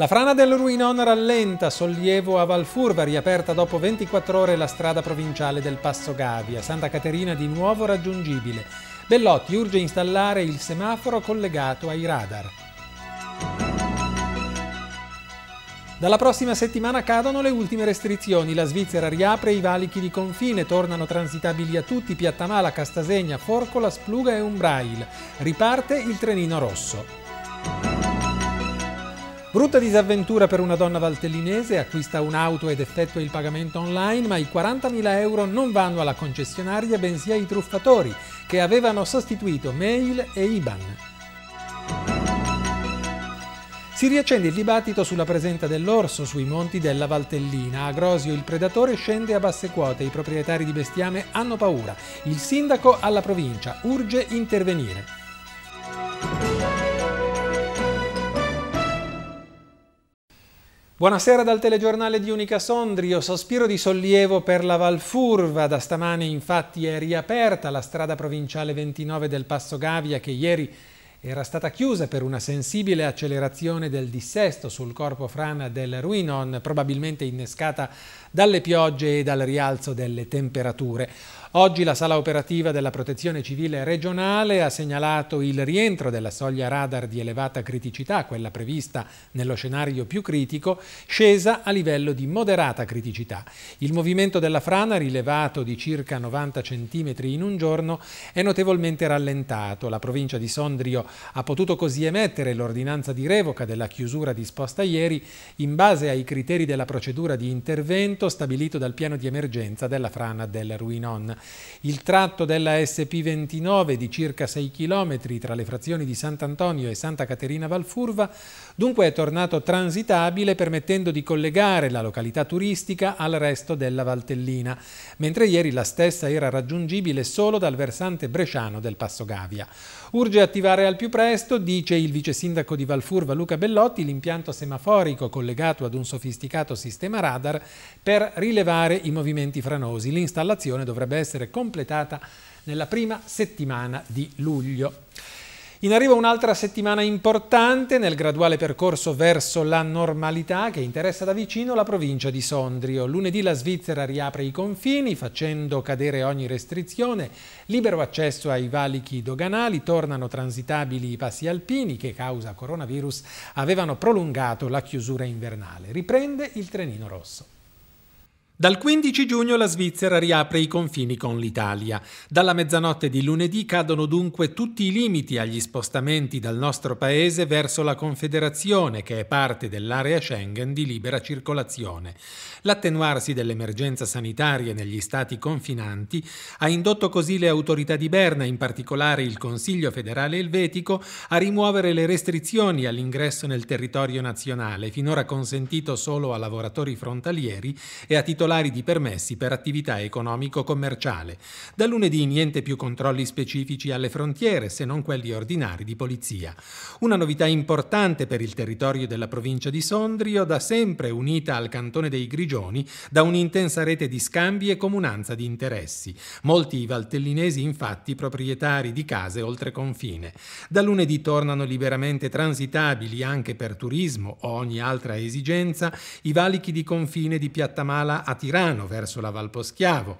La frana del Ruinon rallenta, sollievo a Valfurva, riaperta dopo 24 ore la strada provinciale del Passo Gavia, Santa Caterina di nuovo raggiungibile. Bellotti urge installare il semaforo collegato ai radar. Dalla prossima settimana cadono le ultime restrizioni, la Svizzera riapre i valichi di confine, tornano transitabili a tutti Piattamala, Castasegna, Forcola, Spluga e Umbrail. Riparte il trenino rosso. Brutta disavventura per una donna valtellinese, acquista un'auto ed effettua il pagamento online, ma i 40.000 euro non vanno alla concessionaria, bensì ai truffatori, che avevano sostituito mail e IBAN. Si riaccende il dibattito sulla presenza dell'orso sui monti della Valtellina. A Grosio il predatore scende a basse quote, i proprietari di bestiame hanno paura. Il sindaco alla provincia urge intervenire. Buonasera dal telegiornale di Unica Sondrio, sospiro di sollievo per la Valfurva, da stamane infatti è riaperta la strada provinciale 29 del Passo Gavia che ieri era stata chiusa per una sensibile accelerazione del dissesto sul corpo frana del Ruinon, probabilmente innescata dalle piogge e dal rialzo delle temperature. Oggi la sala operativa della Protezione Civile regionale ha segnalato il rientro della soglia radar di elevata criticità, quella prevista nello scenario più critico, scesa a livello di moderata criticità. Il movimento della frana, rilevato di circa 90 cm in un giorno, è notevolmente rallentato. La provincia di Sondrio ha potuto così emettere l'ordinanza di revoca della chiusura disposta ieri in base ai criteri della procedura di intervento stabilito dal piano di emergenza della frana del Ruinon. Il tratto della SP29 di circa 6 km tra le frazioni di Sant'Antonio e Santa Caterina Valfurva dunque è tornato transitabile permettendo di collegare la località turistica al resto della Valtellina, mentre ieri la stessa era raggiungibile solo dal versante bresciano del Passo Gavia. Urge attivare al più presto, dice il vice sindaco di Valfurva Luca Bellotti, l'impianto semaforico collegato ad un sofisticato sistema radar per rilevare i movimenti franosi. L'installazione dovrebbe essere essere completata nella prima settimana di luglio. In arrivo un'altra settimana importante nel graduale percorso verso la normalità che interessa da vicino la provincia di Sondrio. Lunedì la Svizzera riapre i confini facendo cadere ogni restrizione, libero accesso ai valichi doganali, tornano transitabili i passi alpini che causa coronavirus avevano prolungato la chiusura invernale. Riprende il trenino rosso. Dal 15 giugno la Svizzera riapre i confini con l'Italia. Dalla mezzanotte di lunedì cadono dunque tutti i limiti agli spostamenti dal nostro paese verso la Confederazione, che è parte dell'area Schengen di libera circolazione. L'attenuarsi dell'emergenza sanitaria negli stati confinanti ha indotto così le autorità di Berna, in particolare il Consiglio federale elvetico, a rimuovere le restrizioni all'ingresso nel territorio nazionale, finora consentito solo a lavoratori frontalieri e a titolari particolari di permessi per attività economico-commerciale. Da lunedì niente più controlli specifici alle frontiere se non quelli ordinari di polizia. Una novità importante per il territorio della provincia di Sondrio, da sempre unita al cantone dei Grigioni da un'intensa rete di scambi e comunanza di interessi. Molti valtellinesi infatti proprietari di case oltre confine. Da lunedì tornano liberamente transitabili anche per turismo o ogni altra esigenza i valichi di confine di Piattamala a Tirano verso la Valposchiavo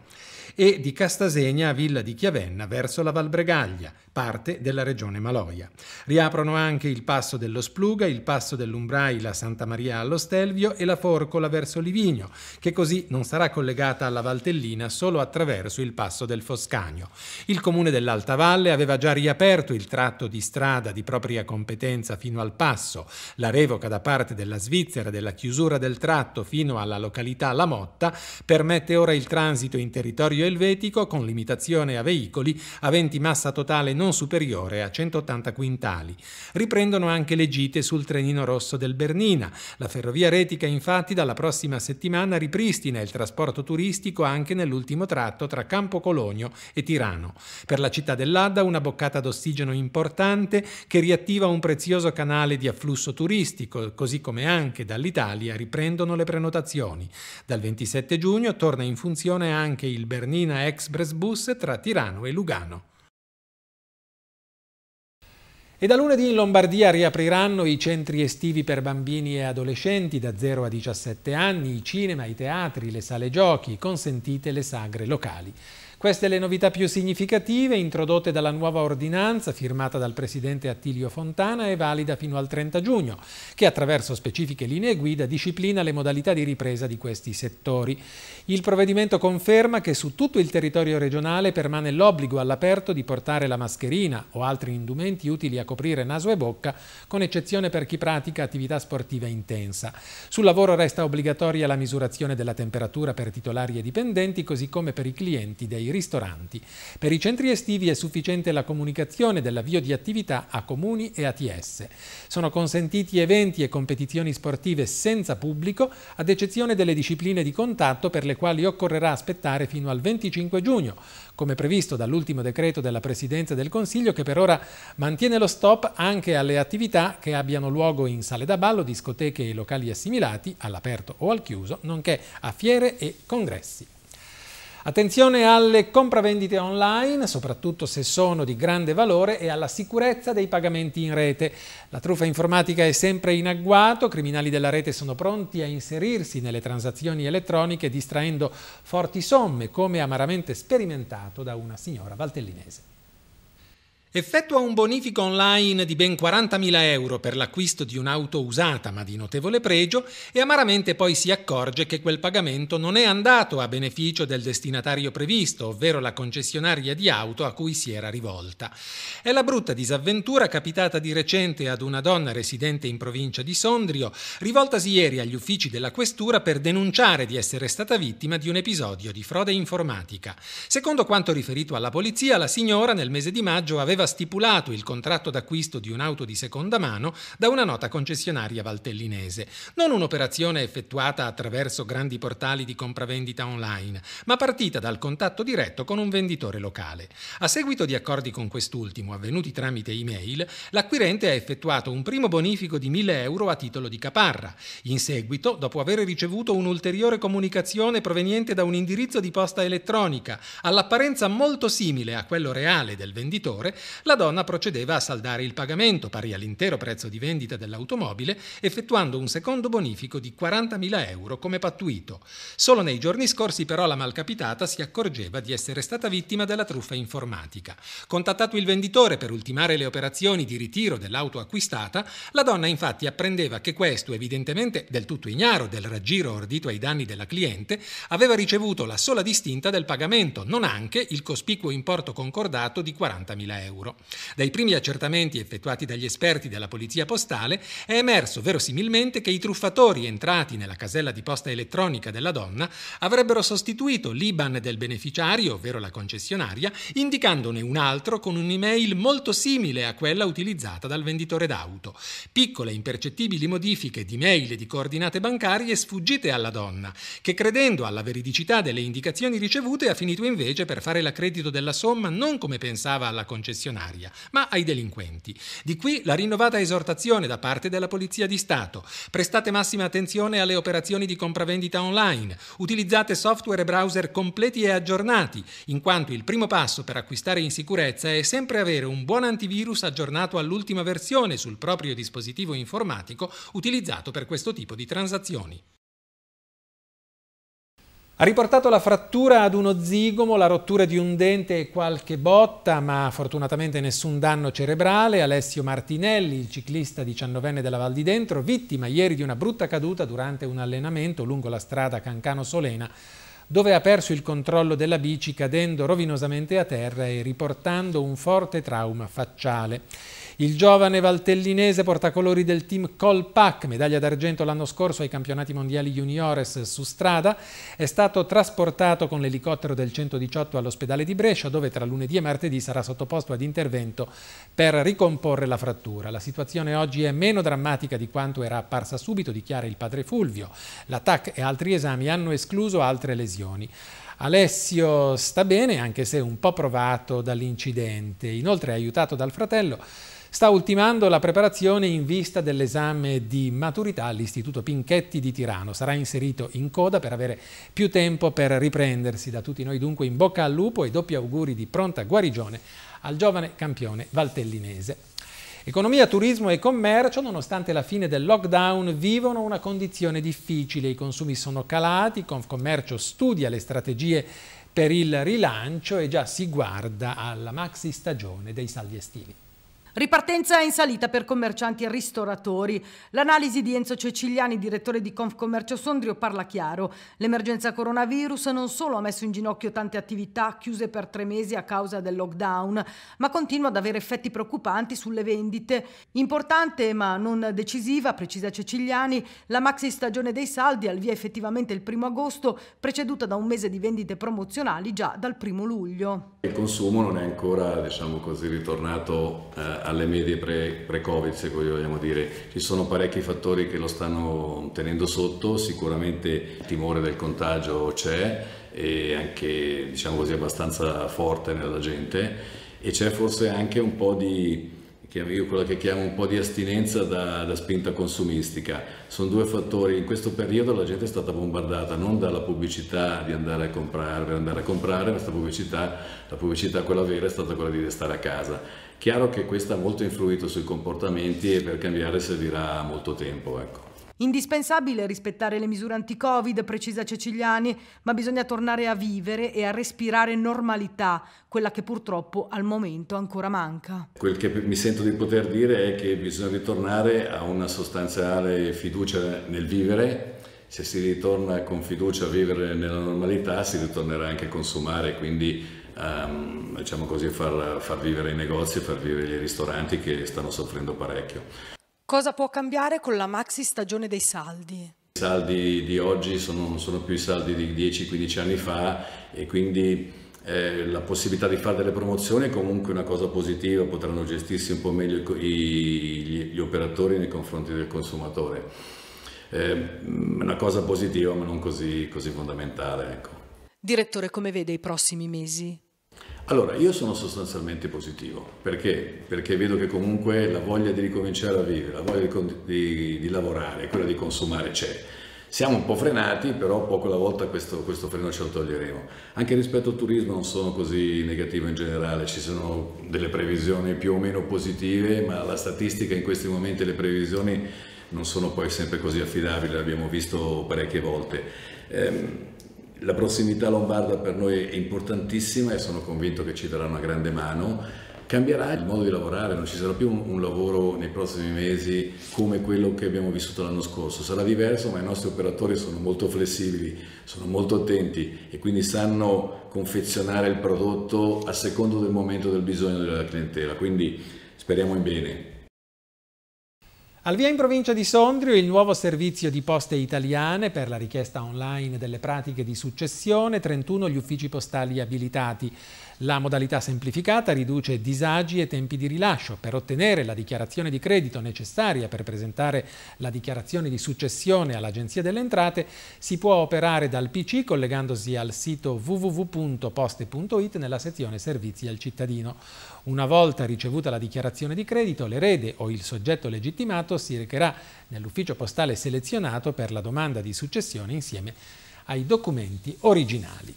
e di Castasegna a Villa di Chiavenna verso la Val Bregaglia, parte della regione Maloia. Riaprono anche il passo dello Spluga, il passo dell'Umbraila Santa Maria allo Stelvio e la Forcola verso Livigno, che così non sarà collegata alla Valtellina solo attraverso il passo del Foscagno. Il comune dell'Alta Valle aveva già riaperto il tratto di strada di propria competenza fino al passo. La revoca da parte della Svizzera della chiusura del tratto fino alla località La Motta permette ora il transito in territorio elvetico con limitazione a veicoli aventi massa totale non superiore a 180 quintali. Riprendono anche le gite sul trenino rosso del Bernina. La ferrovia retica infatti dalla prossima settimana ripristina il trasporto turistico anche nell'ultimo tratto tra Campo Colonio e Tirano. Per la città dell'Adda una boccata d'ossigeno importante che riattiva un prezioso canale di afflusso turistico, così come anche dall'Italia riprendono le prenotazioni. Dal 27 giugno torna in funzione anche il Bernina linea ex Bresbus tra Tirano e Lugano. E da lunedì in Lombardia riapriranno i centri estivi per bambini e adolescenti da 0 a 17 anni, i cinema, i teatri, le sale giochi, consentite le sagre locali. Queste le novità più significative introdotte dalla nuova ordinanza firmata dal presidente Attilio Fontana e valida fino al 30 giugno, che attraverso specifiche linee guida disciplina le modalità di ripresa di questi settori. Il provvedimento conferma che su tutto il territorio regionale permane l'obbligo all'aperto di portare la mascherina o altri indumenti utili a coprire naso e bocca, con eccezione per chi pratica attività sportiva intensa. Sul lavoro resta obbligatoria la misurazione della temperatura per titolari e dipendenti, così come per i clienti dei ristoranti. Per i centri estivi è sufficiente la comunicazione dell'avvio di attività a comuni e ATS. Sono consentiti eventi e competizioni sportive senza pubblico, ad eccezione delle discipline di contatto per le quali occorrerà aspettare fino al 25 giugno, come previsto dall'ultimo decreto della Presidenza del Consiglio che per ora mantiene lo stop anche alle attività che abbiano luogo in sale da ballo, discoteche e locali assimilati, all'aperto o al chiuso, nonché a fiere e congressi. Attenzione alle compravendite online, soprattutto se sono di grande valore, e alla sicurezza dei pagamenti in rete. La truffa informatica è sempre in agguato, criminali della rete sono pronti a inserirsi nelle transazioni elettroniche distraendo forti somme, come amaramente sperimentato da una signora valtellinese. Effettua un bonifico online di ben 40.000 euro per l'acquisto di un'auto usata ma di notevole pregio e amaramente poi si accorge che quel pagamento non è andato a beneficio del destinatario previsto, ovvero la concessionaria di auto a cui si era rivolta. È la brutta disavventura capitata di recente ad una donna residente in provincia di Sondrio, rivoltasi ieri agli uffici della questura per denunciare di essere stata vittima di un episodio di frode informatica. Secondo quanto riferito alla polizia, la signora nel mese di maggio aveva aveva stipulato il contratto d'acquisto di un'auto di seconda mano da una nota concessionaria valtellinese. Non un'operazione effettuata attraverso grandi portali di compravendita online, ma partita dal contatto diretto con un venditore locale. A seguito di accordi con quest'ultimo, avvenuti tramite email, l'acquirente ha effettuato un primo bonifico di 1000 euro a titolo di caparra. In seguito, dopo aver ricevuto un'ulteriore comunicazione proveniente da un indirizzo di posta elettronica all'apparenza molto simile a quello reale del venditore, la donna procedeva a saldare il pagamento, pari all'intero prezzo di vendita dell'automobile, effettuando un secondo bonifico di 40.000 euro come pattuito. Solo nei giorni scorsi però la malcapitata si accorgeva di essere stata vittima della truffa informatica. Contattato il venditore per ultimare le operazioni di ritiro dell'auto acquistata, la donna infatti apprendeva che questo, evidentemente del tutto ignaro del raggiro ordito ai danni della cliente, aveva ricevuto la sola distinta del pagamento, non anche il cospicuo importo concordato di 40.000 euro euro. Dai primi accertamenti effettuati dagli esperti della Polizia Postale è emerso verosimilmente che i truffatori entrati nella casella di posta elettronica della donna avrebbero sostituito l'IBAN del beneficiario, ovvero la concessionaria, indicandone un altro con un'email molto simile a quella utilizzata dal venditore d'auto. Piccole impercettibili modifiche di mail e di coordinate bancarie sfuggite alla donna, che credendo alla veridicità delle indicazioni ricevute ha finito invece per fare l'accredito della somma non come pensava alla concessionaria, rivoluzionaria, ma ai delinquenti. Di qui la rinnovata esortazione da parte della Polizia di Stato. Prestate massima attenzione alle operazioni di compravendita online, utilizzate software e browser completi e aggiornati, in quanto il primo passo per acquistare in sicurezza è sempre avere un buon antivirus aggiornato all'ultima versione sul proprio dispositivo informatico utilizzato per questo tipo di transazioni. Ha riportato la frattura ad uno zigomo, la rottura di un dente e qualche botta, ma fortunatamente nessun danno cerebrale. Alessio Martinelli, il ciclista diciannovenne della Val di Dentro, vittima ieri di una brutta caduta durante un allenamento lungo la strada Cancano-Solena, dove ha perso il controllo della bici cadendo rovinosamente a terra e riportando un forte trauma facciale. Il giovane valtellinese portacolori del team Colpac, medaglia d'argento l'anno scorso ai campionati mondiali juniores su strada, è stato trasportato con l'elicottero del 118 all'ospedale di Brescia dove tra lunedì e martedì sarà sottoposto ad intervento per ricomporre la frattura. La situazione oggi è meno drammatica di quanto era apparsa subito, dichiara il padre Fulvio. La e altri esami hanno escluso altre lesioni. Alessio sta bene anche se un po' provato dall'incidente, inoltre è aiutato dal fratello sta ultimando la preparazione in vista dell'esame di maturità all'Istituto Pinchetti di Tirano. Sarà inserito in coda per avere più tempo per riprendersi. Da tutti noi dunque in bocca al lupo e doppi auguri di pronta guarigione al giovane campione valtellinese. Economia, turismo e commercio, nonostante la fine del lockdown, vivono una condizione difficile. I consumi sono calati, Confcommercio studia le strategie per il rilancio e già si guarda alla maxi stagione dei salvi estivi. Ripartenza in salita per commercianti e ristoratori. L'analisi di Enzo Ceciliani, direttore di Confcommercio Sondrio, parla chiaro. L'emergenza coronavirus non solo ha messo in ginocchio tante attività chiuse per tre mesi a causa del lockdown, ma continua ad avere effetti preoccupanti sulle vendite. Importante ma non decisiva, precisa Ceciliani, la maxi stagione dei saldi al via effettivamente il primo agosto, preceduta da un mese di vendite promozionali già dal primo luglio. Il consumo non è ancora, diciamo così, ritornato. Eh alle medie pre, pre-Covid, se così vogliamo dire. Ci sono parecchi fattori che lo stanno tenendo sotto, sicuramente il timore del contagio c'è e anche diciamo così abbastanza forte nella gente e c'è forse anche un po' di io quella che chiamo un po' di astinenza da, da, spinta consumistica. Sono due fattori, in questo periodo la gente è stata bombardata non dalla pubblicità di andare a comprare, per andare a comprare, ma pubblicità, la pubblicità quella vera è stata quella di restare a casa Chiaro che questo ha molto influito sui comportamenti e per cambiare servirà molto tempo. Ecco. Indispensabile rispettare le misure anti-Covid, precisa Ceciliani, ma bisogna tornare a vivere e a respirare normalità, quella che purtroppo al momento ancora manca. Quel che mi sento di poter dire è che bisogna ritornare a una sostanziale fiducia nel vivere. Se si ritorna con fiducia a vivere nella normalità, si ritornerà anche a consumare, quindi um, diciamo così, far, far vivere i negozi, far vivere i ristoranti che stanno soffrendo parecchio. Cosa può cambiare con la maxi stagione dei saldi? I saldi di oggi sono, non sono più i saldi di 10-15 anni fa e quindi eh, la possibilità di fare delle promozioni è comunque una cosa positiva, potranno gestirsi un po' meglio i, gli, gli operatori nei confronti del consumatore. Eh, una cosa positiva ma non così, così fondamentale. Ecco. Direttore, come vede i prossimi mesi? Allora, io sono sostanzialmente positivo, perché? Perché vedo che comunque la voglia di ricominciare a vivere, la voglia di, di, di lavorare, quella di consumare c'è. Siamo un po' frenati, però poco alla volta questo, questo, freno ce lo toglieremo. Anche rispetto al turismo non sono così negativo in generale, ci sono delle previsioni più o meno positive, ma la statistica in questi momenti le previsioni non sono poi sempre così affidabili, l'abbiamo visto parecchie volte. Ehm, la prossimità lombarda per noi è importantissima e sono convinto che ci darà una grande mano. Cambierà il modo di lavorare, non ci sarà più un, lavoro nei prossimi mesi come quello che abbiamo vissuto l'anno scorso, sarà diverso ma i nostri operatori sono molto flessibili, sono molto attenti e quindi sanno confezionare il prodotto a secondo del momento del bisogno della clientela, quindi speriamo in bene. Al via in provincia di Sondrio il nuovo servizio di poste italiane per la richiesta online delle pratiche di successione, 31 gli uffici postali abilitati. La modalità semplificata riduce disagi e tempi di rilascio. Per ottenere la dichiarazione di credito necessaria per presentare la dichiarazione di successione all'Agenzia delle Entrate si può operare dal PC collegandosi al sito www.poste.it nella sezione Servizi al cittadino. Una volta ricevuta la dichiarazione di credito, l'erede o il soggetto legittimato si recherà nell'ufficio postale selezionato per la domanda di successione insieme ai documenti originali.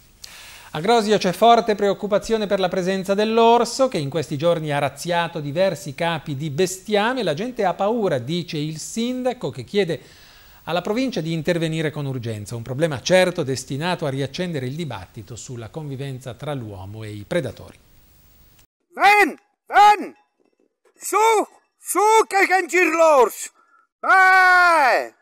A Grosio c'è forte preoccupazione per la presenza dell'orso che in questi giorni ha razziato diversi capi di bestiame. La gente ha paura, dice il sindaco che chiede alla provincia di intervenire con urgenza, un problema certo destinato a riaccendere il dibattito sulla convivenza tra l'uomo e i predatori. Ven, ven, su, su che can l'orso, vai!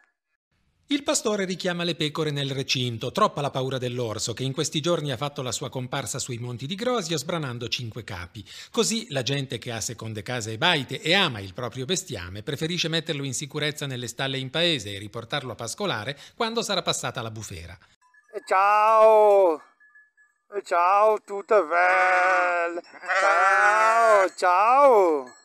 Il pastore richiama le pecore nel recinto, troppa la paura dell'orso che in questi giorni ha fatto la sua comparsa sui monti di Grosio sbranando cinque capi. Così la gente che ha seconde case e baite e ama il proprio bestiame preferisce metterlo in sicurezza nelle stalle in paese e riportarlo a pascolare quando sarà passata la bufera. Eh, eh, ciao! Ciao, tutto bene! Ciao, ciao!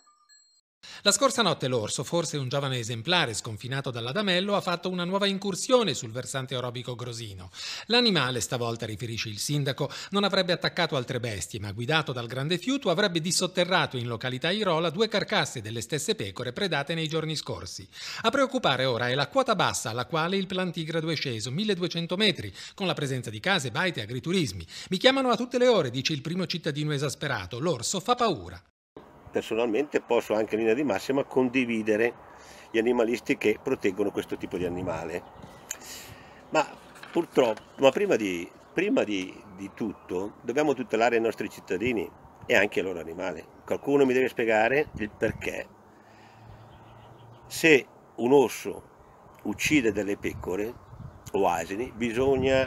La scorsa notte l'orso, forse un giovane esemplare sconfinato dall'adamello, ha fatto una nuova incursione sul versante aerobico grosino. L'animale, stavolta riferisce il sindaco, non avrebbe attaccato altre bestie, ma guidato dal grande fiuto avrebbe dissotterrato in località Irola due carcasse delle stesse pecore predate nei giorni scorsi. A preoccupare ora è la quota bassa alla quale il plantigrado è sceso, 1200 metri, con la presenza di case, baite e agriturismi. Mi chiamano a tutte le ore, dice il primo cittadino esasperato. L'orso fa paura personalmente posso anche in linea di massima condividere gli animalisti che proteggono questo tipo di animale. Ma purtroppo, ma prima di, prima di, di tutto dobbiamo tutelare i nostri cittadini e anche il loro animale. Qualcuno mi deve spiegare il perché. Se un osso uccide delle pecore o asini bisogna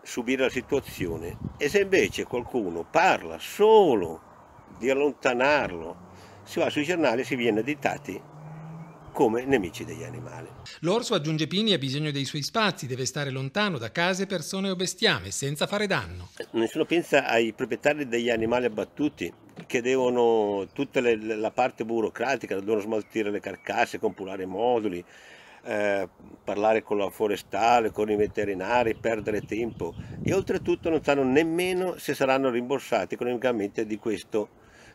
subire la situazione e se invece qualcuno parla solo di allontanarlo. Si va sui giornali e si viene additati come nemici degli animali. L'orso, aggiunge Pini, ha bisogno dei suoi spazi, deve stare lontano da case, persone o bestiame, senza fare danno. Nessuno pensa ai proprietari degli animali abbattuti, che devono tutta le, la parte burocratica, devono smaltire le carcasse, compulare i moduli, eh, parlare con la forestale, con i veterinari, perdere tempo e oltretutto non sanno nemmeno se saranno rimborsati economicamente di questo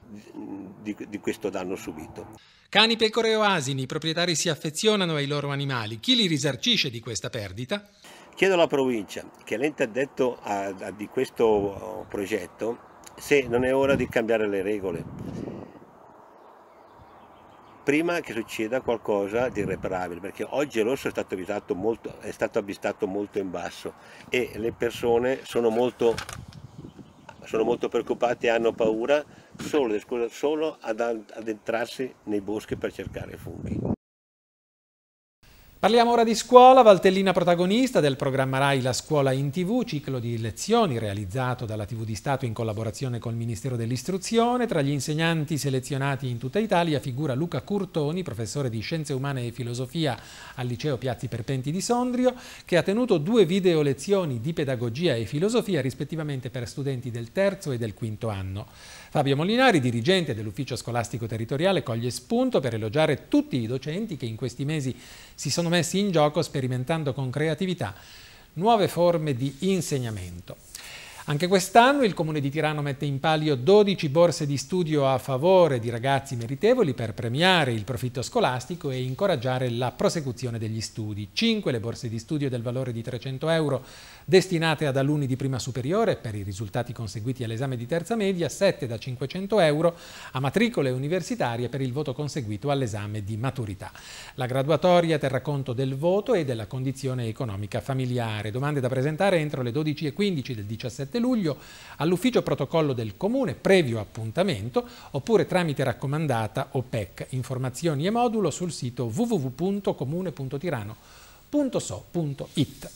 di, di questo danno subito. Cani, pecore o asini, i proprietari si affezionano ai loro animali. Chi li risarcisce di questa perdita? Chiedo alla provincia, che l'ente addetto a, a, di questo oh, progetto, se non è ora di cambiare le regole prima che succeda qualcosa di irreparabile, perché oggi l'orso è stato, molto, è stato avvistato molto in basso e le persone sono molto, sono molto preoccupate e hanno paura solo, solo ad, ad entrarsi nei boschi per cercare funghi. Parliamo ora di scuola, Valtellina protagonista del programma RAI La scuola in tv, ciclo di lezioni realizzato dalla TV di Stato in collaborazione col Ministero dell'Istruzione. Tra gli insegnanti selezionati in tutta Italia figura Luca Curtoni, professore di Scienze Umane e Filosofia al Liceo Piazzi Perpenti di Sondrio, che ha tenuto due video lezioni di pedagogia e filosofia rispettivamente per studenti del terzo e del quinto anno. Fabio Molinari, dirigente dell'Ufficio Scolastico Territoriale, coglie spunto per elogiare tutti i docenti che in questi mesi si sono messi in gioco sperimentando con creatività nuove forme di insegnamento. Anche quest'anno il Comune di Tirano mette in palio 12 borse di studio a favore di ragazzi meritevoli per premiare il profitto scolastico e incoraggiare la prosecuzione degli studi. 5 le borse di studio del valore di 300 euro destinate ad alunni di prima superiore per i risultati conseguiti all'esame di terza media, 7 da 500 euro a matricole universitarie per il voto conseguito all'esame di maturità. La graduatoria terrà conto del voto e della condizione economica familiare. Domande da presentare entro le 12.15 del 17 17 luglio all'ufficio protocollo del Comune, previo appuntamento, oppure tramite raccomandata OPEC. Informazioni e modulo sul sito www.comune.tirano.so.it.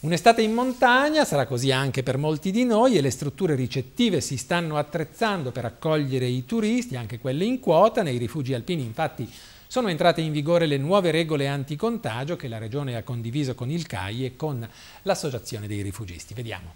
Un'estate in montagna sarà così anche per molti di noi e le strutture ricettive si stanno attrezzando per accogliere i turisti, anche quelle in quota, nei rifugi alpini infatti sono entrate in vigore le nuove regole anticontagio che la Regione ha condiviso con il CAI e con l'Associazione dei Rifugisti. Vediamo.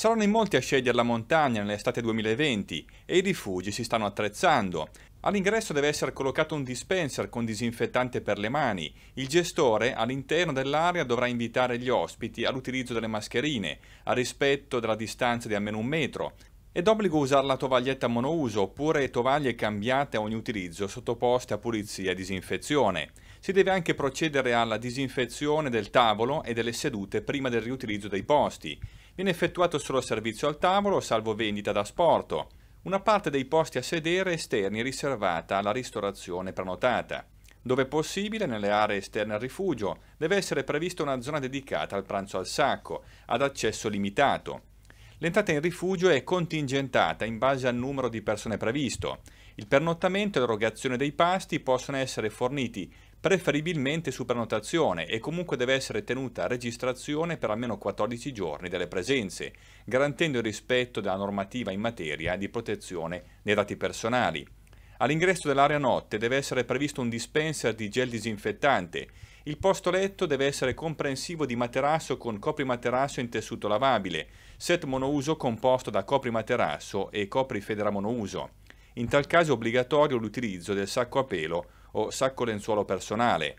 Saranno in molti a scegliere la montagna nell'estate 2020 e i rifugi si stanno attrezzando. All'ingresso deve essere collocato un dispenser con disinfettante per le mani. Il gestore all'interno dell'area dovrà invitare gli ospiti all'utilizzo delle mascherine, al rispetto della distanza di almeno un metro. È d'obbligo usare la tovaglietta monouso oppure tovaglie cambiate a ogni utilizzo sottoposte a pulizia e disinfezione. Si deve anche procedere alla disinfezione del tavolo e delle sedute prima del riutilizzo dei posti. Viene effettuato solo servizio al tavolo, salvo vendita da sporto. Una parte dei posti a sedere esterni è riservata alla ristorazione prenotata. Dove possibile, nelle aree esterne al rifugio, deve essere prevista una zona dedicata al pranzo al sacco, ad accesso limitato. L'entrata in rifugio è contingentata in base al numero di persone previsto. Il pernottamento e l'erogazione dei pasti possono essere forniti preferibilmente su prenotazione e comunque deve essere tenuta a registrazione per almeno 14 giorni delle presenze, garantendo il rispetto della normativa in materia di protezione dei dati personali. All'ingresso dell'area notte deve essere previsto un dispenser di gel disinfettante. Il posto letto deve essere comprensivo di materasso con coprimaterasso in tessuto lavabile, set monouso composto da coprimaterasso e coprifedera monouso. In tal caso è obbligatorio l'utilizzo del sacco a pelo o sacco lenzuolo personale.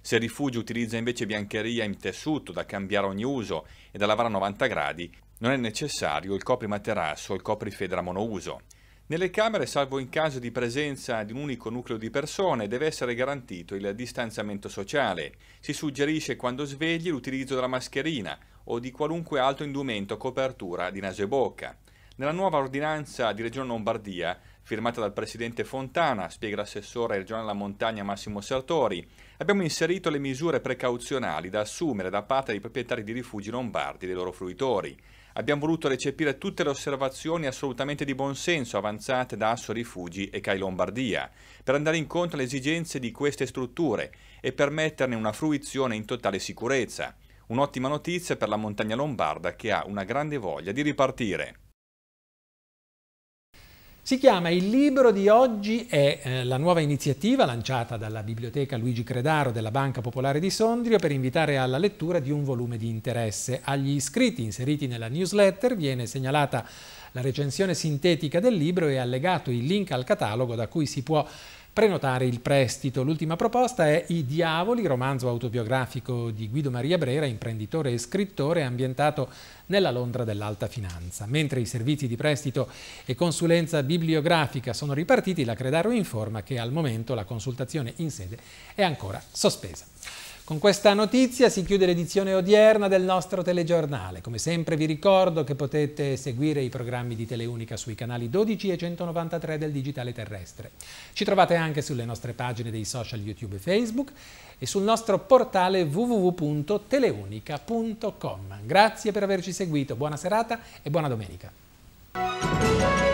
Se il rifugio utilizza invece biancheria in tessuto da cambiare ogni uso e da lavare a 90 gradi, non è necessario il copri materasso o il coprifedra monouso. Nelle camere, salvo in caso di presenza di un unico nucleo di persone, deve essere garantito il distanziamento sociale. Si suggerisce quando svegli l'utilizzo della mascherina o di qualunque altro indumento a copertura di naso e bocca. Nella nuova ordinanza di Regione Lombardia firmata dal presidente Fontana, spiega l'assessore regionale alla montagna Massimo Sartori. Abbiamo inserito le misure precauzionali da assumere da parte dei proprietari di rifugi lombardi e dei loro fruitori. Abbiamo voluto recepire tutte le osservazioni assolutamente di buonsenso avanzate da Asso Rifugi e CAI Lombardia, per andare incontro alle esigenze di queste strutture e permetterne una fruizione in totale sicurezza. Un'ottima notizia per la montagna lombarda che ha una grande voglia di ripartire. Si chiama Il libro di oggi, è eh, la nuova iniziativa lanciata dalla biblioteca Luigi Credaro della Banca Popolare di Sondrio per invitare alla lettura di un volume di interesse. Agli iscritti inseriti nella newsletter viene segnalata la recensione sintetica del libro e allegato il link al catalogo da cui si può prenotare il prestito. L'ultima proposta è I Diavoli, romanzo autobiografico di Guido Maria Brera, imprenditore e scrittore ambientato nella Londra dell'alta finanza. Mentre i servizi di prestito e consulenza bibliografica sono ripartiti, la Credaro informa che al momento la consultazione in sede è ancora sospesa. Con questa notizia si chiude l'edizione odierna del nostro telegiornale. Come sempre vi ricordo che potete seguire i programmi di Teleunica sui canali 12 e 193 del Digitale Terrestre. Ci trovate anche sulle nostre pagine dei social YouTube e Facebook e sul nostro portale www.teleunica.com. Grazie per averci seguito, buona serata e buona domenica.